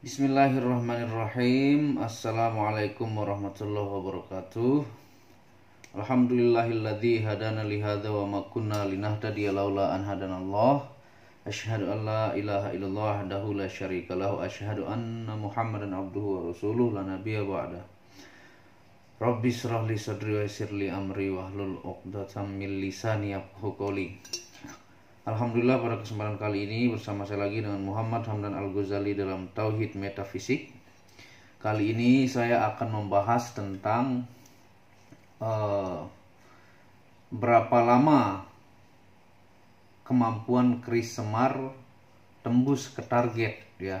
Bismillahirrahmanirrahim Assalamualaikum warahmatullahi wabarakatuh Alhamdulillahilladzi hadana lihada wa makunna linahda linahtadiya laula an hadanallah Ashadu an la ilaha illallah dahu la syarika lahu Ashadu anna muhammadan abduhu wa rasuluh la nabiya ba'dah Rabbi syrah sadri wa sirli amri amri wahlul uqdatan min lisani yafqahu Alhamdulillah pada kesempatan kali ini bersama saya lagi dengan Muhammad Hamdan Al-Ghazali dalam Tauhid Metafisik. Kali ini saya akan membahas tentang uh, berapa lama kemampuan Chris Semar tembus ke target ya.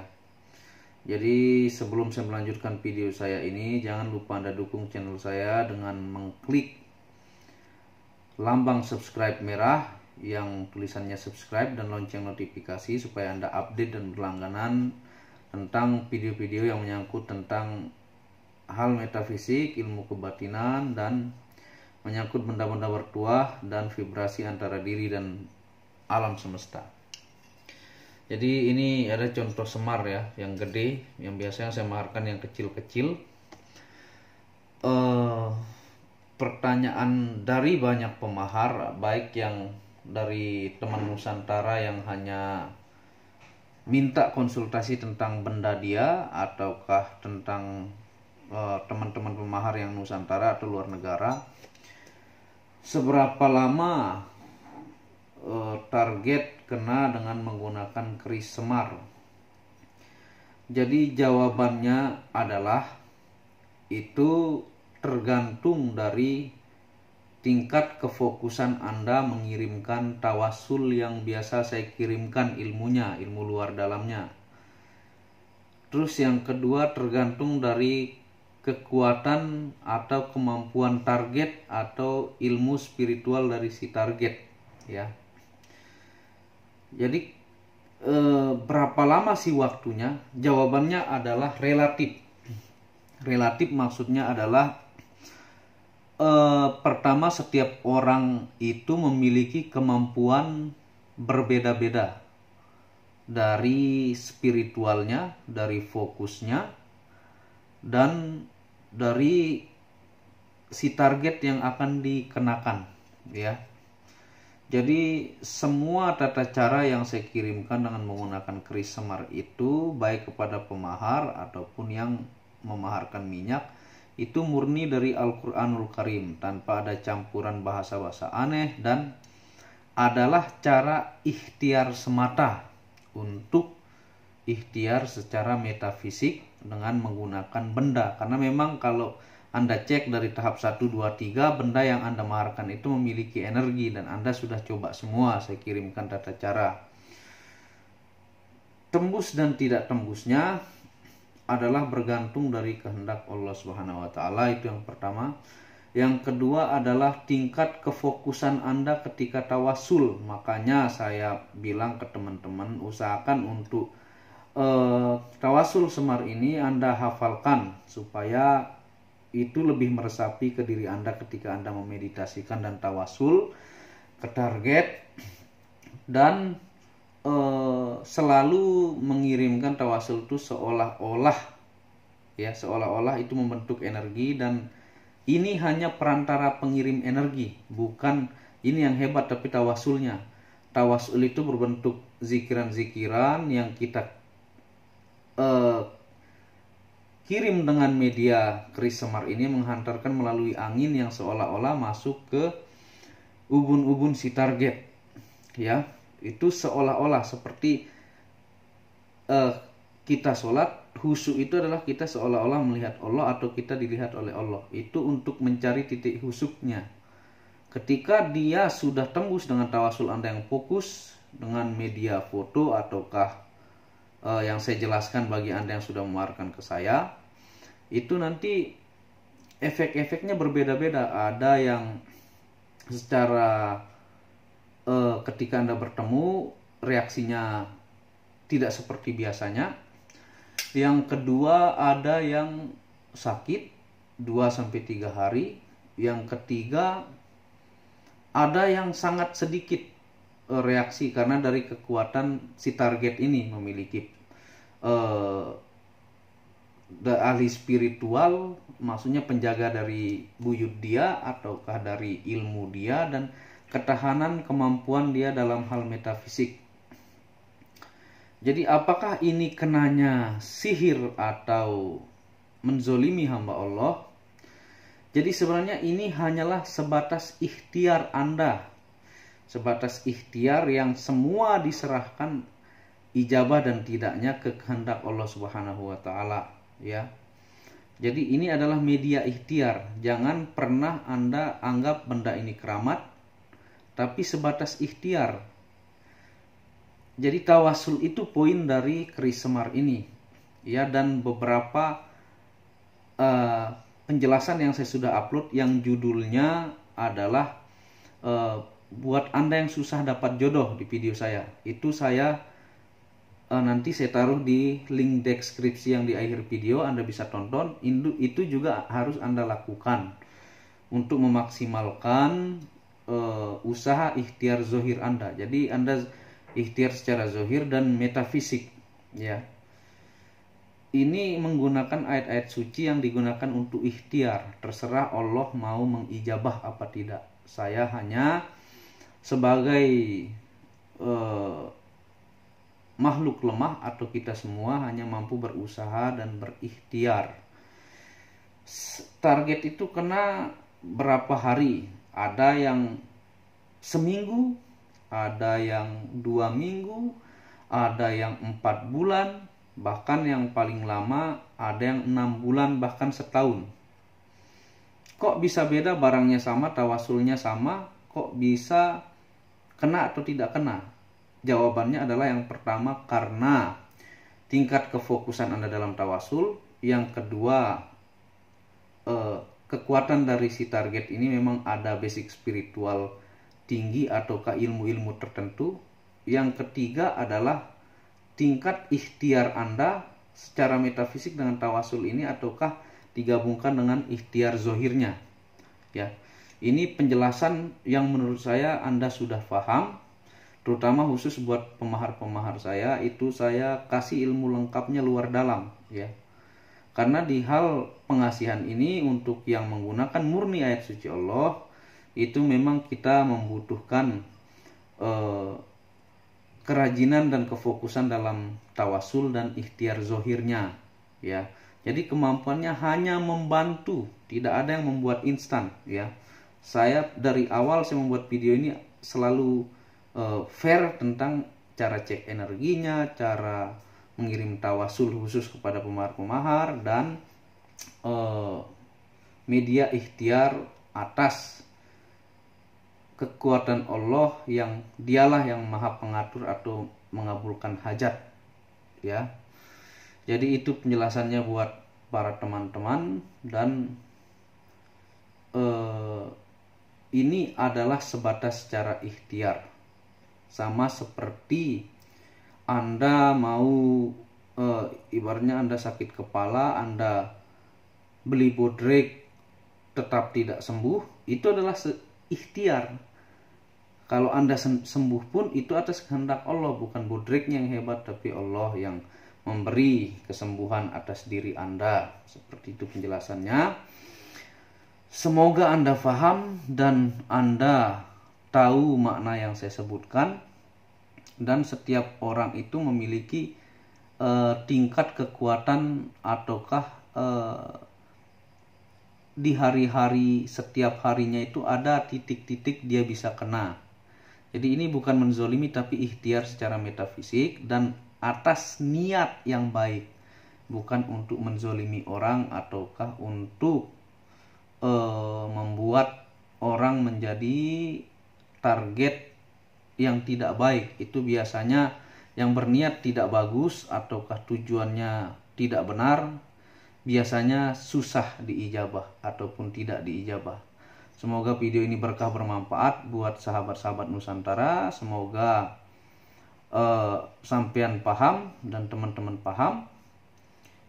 Jadi sebelum saya melanjutkan video saya ini jangan lupa Anda dukung channel saya dengan mengklik lambang subscribe merah yang tulisannya subscribe dan lonceng notifikasi supaya Anda update dan berlangganan tentang video-video yang menyangkut tentang hal metafisik, ilmu kebatinan, dan menyangkut benda-benda bertuah dan vibrasi antara diri dan alam semesta. Jadi ini ada contoh semar ya, yang gede, yang biasanya saya maharkan yang kecil-kecil. Uh, pertanyaan dari banyak pemahar, baik yang dari teman Nusantara yang hanya minta konsultasi tentang benda dia ataukah tentang eh, teman-teman uh, pemahar yang Nusantara atau luar negara seberapa lama uh, target kena dengan menggunakan keris semar jadi jawabannya adalah itu tergantung dari tingkat kefokusan Anda mengirimkan tawasul yang biasa saya kirimkan ilmunya, ilmu luar dalamnya. Terus yang kedua tergantung dari kekuatan atau kemampuan target atau ilmu spiritual dari si target ya. Jadi e, berapa lama sih waktunya? Jawabannya adalah relatif. Relatif maksudnya adalah eh, pertama setiap orang itu memiliki kemampuan berbeda-beda dari spiritualnya, dari fokusnya, dan dari si target yang akan dikenakan, ya. Jadi semua tata cara yang saya kirimkan dengan menggunakan keris semar itu baik kepada pemahar ataupun yang memaharkan minyak itu murni dari Al-Quranul Karim tanpa ada campuran bahasa-bahasa aneh dan adalah cara ikhtiar semata untuk ikhtiar secara metafisik dengan menggunakan benda karena memang kalau anda cek dari tahap 1, 2, 3 benda yang Anda maharkan itu memiliki energi dan Anda sudah coba semua saya kirimkan tata cara tembus dan tidak tembusnya adalah bergantung dari kehendak Allah Subhanahu wa taala itu yang pertama. Yang kedua adalah tingkat kefokusan Anda ketika tawasul. Makanya saya bilang ke teman-teman usahakan untuk eh, tawasul semar ini Anda hafalkan supaya itu lebih meresapi ke diri Anda ketika Anda memeditasikan dan tawasul ke target dan Eh, selalu mengirimkan tawasul itu seolah-olah ya seolah-olah itu membentuk energi dan ini hanya perantara pengirim energi bukan ini yang hebat tapi tawasulnya tawasul itu berbentuk zikiran-zikiran yang kita uh, kirim dengan media krisemar ini menghantarkan melalui angin yang seolah-olah masuk ke ubun-ubun si target ya itu seolah-olah seperti uh, kita sholat husu itu adalah kita seolah-olah melihat Allah atau kita dilihat oleh Allah itu untuk mencari titik husuknya ketika dia sudah tembus dengan tawasul anda yang fokus dengan media foto ataukah uh, yang saya jelaskan bagi anda yang sudah memarkan ke saya itu nanti efek-efeknya berbeda-beda ada yang secara eh, ketika Anda bertemu reaksinya tidak seperti biasanya. Yang kedua ada yang sakit 2 sampai 3 hari. Yang ketiga ada yang sangat sedikit eh, reaksi karena dari kekuatan si target ini memiliki eh, ahli spiritual maksudnya penjaga dari buyut dia ataukah dari ilmu dia dan ketahanan kemampuan dia dalam hal metafisik. Jadi apakah ini kenanya sihir atau menzolimi hamba Allah? Jadi sebenarnya ini hanyalah sebatas ikhtiar Anda. Sebatas ikhtiar yang semua diserahkan ijabah dan tidaknya ke kehendak Allah Subhanahu wa taala, ya. Jadi ini adalah media ikhtiar. Jangan pernah Anda anggap benda ini keramat tapi sebatas ikhtiar. Jadi tawasul itu poin dari semar ini. Ya dan beberapa uh, penjelasan yang saya sudah upload yang judulnya adalah uh, buat Anda yang susah dapat jodoh di video saya. Itu saya uh, nanti saya taruh di link deskripsi yang di akhir video Anda bisa tonton. Itu juga harus Anda lakukan untuk memaksimalkan uh, usaha ikhtiar zohir Anda. Jadi Anda ikhtiar secara zohir dan metafisik, ya. Ini menggunakan ayat-ayat suci yang digunakan untuk ikhtiar. Terserah Allah mau mengijabah apa tidak. Saya hanya sebagai uh, makhluk lemah atau kita semua hanya mampu berusaha dan berikhtiar. Target itu kena berapa hari ada yang seminggu, ada yang dua minggu, ada yang empat bulan, bahkan yang paling lama ada yang enam bulan bahkan setahun. Kok bisa beda barangnya sama, tawasulnya sama, kok bisa kena atau tidak kena? Jawabannya adalah yang pertama karena tingkat kefokusan Anda dalam tawasul, yang kedua eh, kekuatan dari si target ini memang ada basic spiritual tinggi ataukah ilmu-ilmu tertentu. Yang ketiga adalah tingkat ikhtiar Anda secara metafisik dengan tawasul ini ataukah digabungkan dengan ikhtiar zohirnya. Ya. Ini penjelasan yang menurut saya Anda sudah paham, terutama khusus buat pemahar-pemahar saya itu saya kasih ilmu lengkapnya luar dalam, ya. Karena di hal pengasihan ini untuk yang menggunakan murni ayat suci Allah itu memang kita membutuhkan eh, kerajinan dan kefokusan dalam tawasul dan ikhtiar zohirnya ya. Jadi kemampuannya hanya membantu, tidak ada yang membuat instan ya. Saya dari awal saya membuat video ini selalu eh, fair tentang cara cek energinya, cara mengirim tawasul khusus kepada pemahar-pemahar dan uh, media ikhtiar atas kekuatan Allah yang dialah yang maha pengatur atau mengabulkan hajat ya jadi itu penjelasannya buat para teman-teman dan eh, ini adalah sebatas secara ikhtiar sama seperti anda mau uh, ibaratnya Anda sakit kepala, Anda beli bodrek tetap tidak sembuh, itu adalah ikhtiar. Kalau Anda sembuh pun itu atas kehendak Allah, bukan bodreknya yang hebat tapi Allah yang memberi kesembuhan atas diri Anda. Seperti itu penjelasannya. Semoga Anda faham dan Anda tahu makna yang saya sebutkan dan setiap orang itu memiliki uh, tingkat kekuatan ataukah uh, di hari-hari setiap harinya itu ada titik-titik dia bisa kena. Jadi ini bukan menzolimi tapi ikhtiar secara metafisik dan atas niat yang baik. Bukan untuk menzolimi orang ataukah untuk uh, membuat orang menjadi target yang tidak baik itu biasanya yang berniat tidak bagus ataukah tujuannya tidak benar biasanya susah diijabah ataupun tidak diijabah. Semoga video ini berkah bermanfaat buat sahabat-sahabat Nusantara. Semoga uh, sampean paham dan teman-teman paham.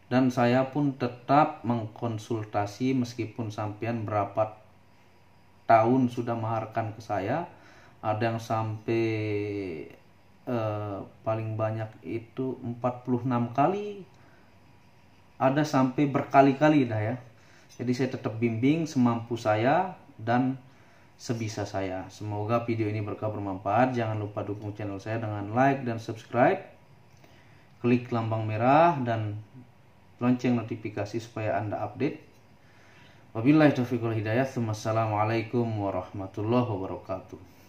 Dan saya pun tetap mengkonsultasi meskipun sampean berapa tahun sudah maharkan ke saya ada yang sampai eh, paling banyak itu 46 kali ada sampai berkali-kali dah ya jadi saya tetap bimbing semampu saya dan sebisa saya semoga video ini berkah bermanfaat jangan lupa dukung channel saya dengan like dan subscribe klik lambang merah dan lonceng notifikasi supaya anda update Wabillahi taufiq wal hidayah. Assalamualaikum warahmatullahi wabarakatuh.